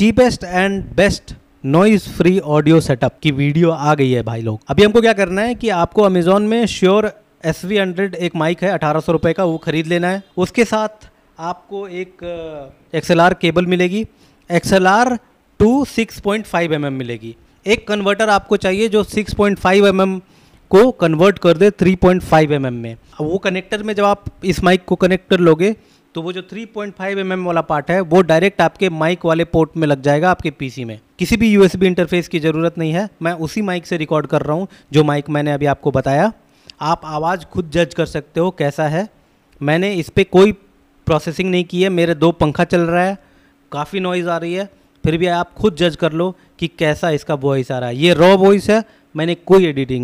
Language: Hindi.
cheapest and best noise free audio setup की वीडियो आ गई है भाई लोग अभी हमको क्या करना है कि आपको अमेजोन में श्योर एस वी हंड्रेड एक माइक है अठारह सौ रुपये का वो ख़रीद लेना है उसके साथ आपको एक एक्सएल आर केबल मिलेगी R to six point five M M मिलेगी एक कन्वर्टर आपको चाहिए जो six point five M M को कन्वर्ट कर दे three point five M M में वो कनेक्टर में जब आप इस माइक को कनेक्ट कर लोगे तो वो जो 3.5 पॉइंट mm वाला पार्ट है वो डायरेक्ट आपके माइक वाले पोर्ट में लग जाएगा आपके पीसी में किसी भी यूएसबी इंटरफेस की ज़रूरत नहीं है मैं उसी माइक से रिकॉर्ड कर रहा हूँ जो माइक मैंने अभी आपको बताया आप आवाज़ खुद जज कर सकते हो कैसा है मैंने इस पर कोई प्रोसेसिंग नहीं की है मेरे दो पंखा चल रहा है काफ़ी नॉइज़ आ रही है फिर भी आप खुद जज कर लो कि कैसा इसका वॉइस आ रहा है ये रॉ वॉइस है मैंने कोई एडिटिंग